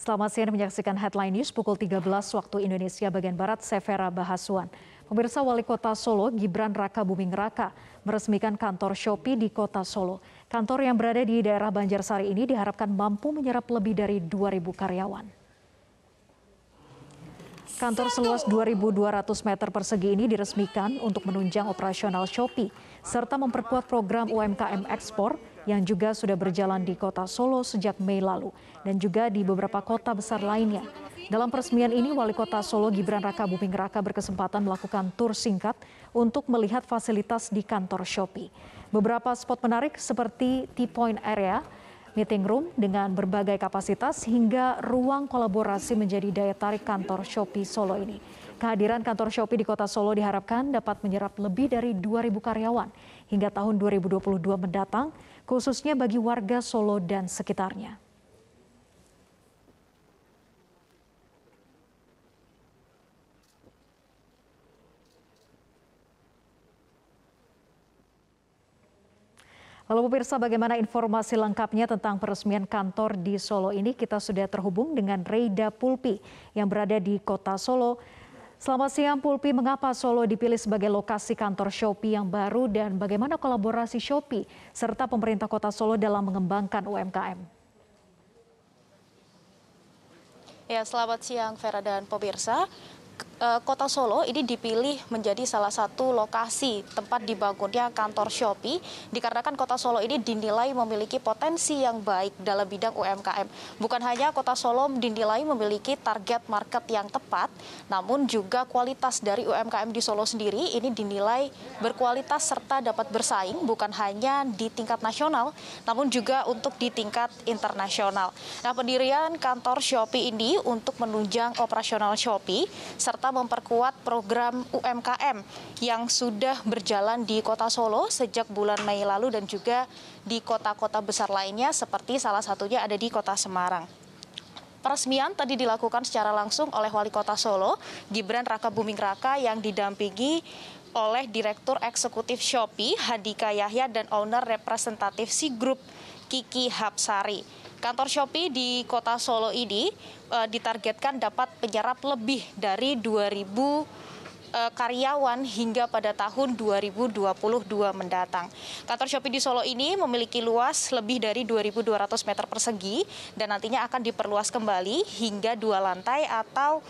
Selamat siang menyaksikan Headline News pukul 13 waktu Indonesia bagian Barat, Severa Bahasuan. Pemirsa Wali Kota Solo, Gibran Raka Buming Raka, meresmikan kantor Shopee di Kota Solo. Kantor yang berada di daerah Banjarsari ini diharapkan mampu menyerap lebih dari 2.000 karyawan. Kantor seluas 2.200 meter persegi ini diresmikan untuk menunjang operasional Shopee serta memperkuat program UMKM ekspor yang juga sudah berjalan di kota Solo sejak Mei lalu dan juga di beberapa kota besar lainnya. Dalam peresmian ini, Wali Kota Solo Gibran Raka Buming Raka berkesempatan melakukan tur singkat untuk melihat fasilitas di kantor Shopee. Beberapa spot menarik seperti T-Point Area, meeting room dengan berbagai kapasitas hingga ruang kolaborasi menjadi daya tarik kantor Shopee Solo ini. Kehadiran kantor Shopee di kota Solo diharapkan dapat menyerap lebih dari 2.000 karyawan hingga tahun 2022 mendatang, khususnya bagi warga Solo dan sekitarnya. Lalu pemirsa bagaimana informasi lengkapnya tentang peresmian kantor di Solo ini? Kita sudah terhubung dengan Reida Pulpi yang berada di kota Solo. Selamat siang Pulpi, mengapa Solo dipilih sebagai lokasi kantor Shopee yang baru dan bagaimana kolaborasi Shopee serta pemerintah kota Solo dalam mengembangkan UMKM? Ya, selamat siang Vera dan pemirsa. Eh, kota Solo ini dipilih menjadi salah satu lokasi tempat dibangunnya kantor Shopee dikarenakan Kota Solo ini dinilai memiliki potensi yang baik dalam bidang UMKM. Bukan hanya Kota Solo dinilai memiliki target market yang tepat, namun juga kualitas dari UMKM di Solo sendiri ini dinilai berkualitas serta dapat bersaing bukan hanya di tingkat nasional, namun juga untuk di tingkat internasional. Nah, pendirian kantor Shopee ini untuk menunjang operasional Shopee serta memperkuat program UMKM yang sudah berjalan di Kota Solo sejak bulan Mei lalu dan juga di kota-kota besar lainnya seperti salah satunya ada di Kota Semarang. Peresmian tadi dilakukan secara langsung oleh Wali Kota Solo, Gibran Raka Buming Raka yang didampingi oleh Direktur Eksekutif Shopee, Hadika Yahya dan owner representatif Si Group, Kiki Hapsari. Kantor Shopee di kota Solo ini uh, ditargetkan dapat menyerap lebih dari 2000 eh, karyawan hingga pada tahun 2022 mendatang. Kantor Shopee di Solo ini memiliki luas lebih dari 2.200 meter persegi dan nantinya akan diperluas kembali hingga dua lantai atau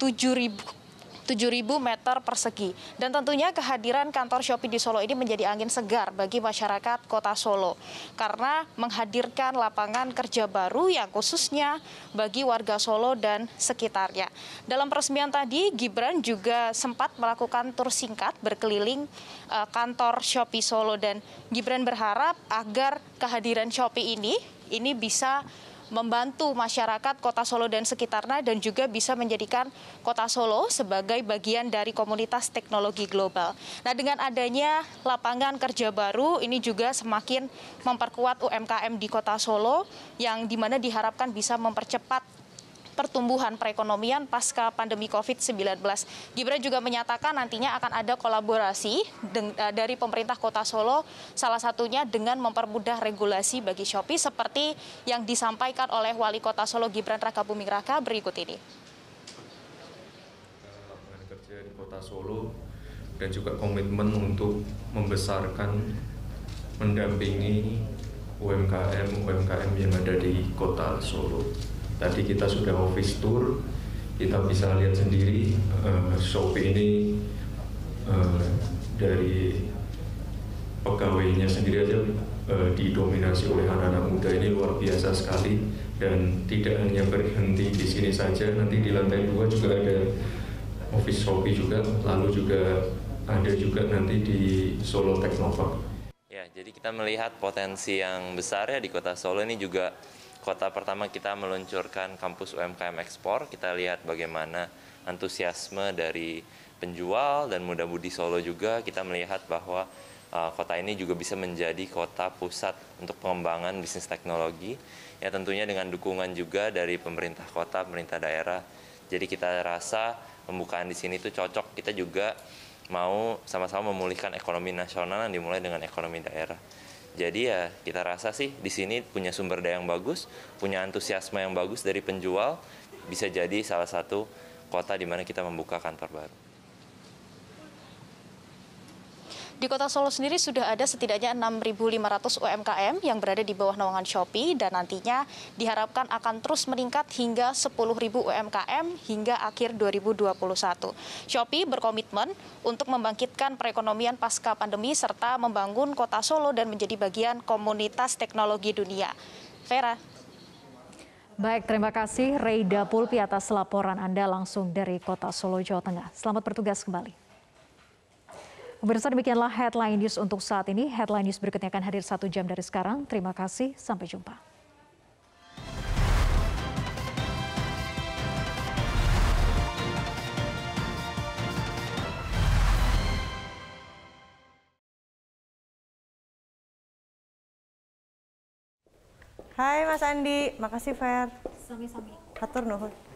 7.000 7.000 meter persegi. Dan tentunya kehadiran kantor Shopee di Solo ini menjadi angin segar bagi masyarakat kota Solo. Karena menghadirkan lapangan kerja baru yang khususnya bagi warga Solo dan sekitarnya. Dalam peresmian tadi, Gibran juga sempat melakukan tur singkat berkeliling eh, kantor Shopee Solo dan Gibran berharap agar kehadiran Shopee ini ini bisa membantu masyarakat Kota Solo dan sekitarnya dan juga bisa menjadikan Kota Solo sebagai bagian dari komunitas teknologi global. Nah, dengan adanya lapangan kerja baru ini juga semakin memperkuat UMKM di Kota Solo yang dimana diharapkan bisa mempercepat pertumbuhan perekonomian pasca pandemi COVID-19. Gibran juga menyatakan nantinya akan ada kolaborasi eh, dari pemerintah Kota Solo, salah satunya dengan mempermudah regulasi bagi Shopee seperti yang disampaikan oleh Wali Kota Solo Gibran Raka Buming Raka berikut ini. Lapangan kerja di Kota Solo dan juga komitmen untuk membesarkan, mendampingi UMKM-UMKM yang ada di Kota Solo. Tadi kita sudah office tour, kita bisa lihat sendiri uh, shop ini uh, dari pegawainya sendiri aja uh, didominasi oleh anak-anak muda ini luar biasa sekali dan tidak hanya berhenti di sini saja nanti di lantai dua juga ada office Shopee juga lalu juga ada juga nanti di Solo Technopark. Ya, jadi kita melihat potensi yang besar ya di kota Solo ini juga kota pertama kita meluncurkan kampus UMKM ekspor. Kita lihat bagaimana antusiasme dari penjual dan muda-mudi Solo juga kita melihat bahwa uh, kota ini juga bisa menjadi kota pusat untuk pengembangan bisnis teknologi. Ya tentunya dengan dukungan juga dari pemerintah kota, pemerintah daerah. Jadi kita rasa pembukaan di sini itu cocok. Kita juga mau sama-sama memulihkan ekonomi nasional yang dimulai dengan ekonomi daerah. Jadi ya kita rasa sih di sini punya sumber daya yang bagus, punya antusiasme yang bagus dari penjual, bisa jadi salah satu kota di mana kita membuka kantor baru. Di kota Solo sendiri sudah ada setidaknya 6.500 UMKM yang berada di bawah naungan Shopee dan nantinya diharapkan akan terus meningkat hingga 10.000 UMKM hingga akhir 2021. Shopee berkomitmen untuk membangkitkan perekonomian pasca pandemi serta membangun kota Solo dan menjadi bagian komunitas teknologi dunia. Vera. Baik, terima kasih Reida Pulpi atas laporan Anda langsung dari Kota Solo, Jawa Tengah. Selamat bertugas kembali. Pemirsa demikianlah headline news untuk saat ini. Headline news berikutnya akan hadir satu jam dari sekarang. Terima kasih, sampai jumpa. Hai Mas Andi, makasih Fer. Sami-sami. Hatur nuhun.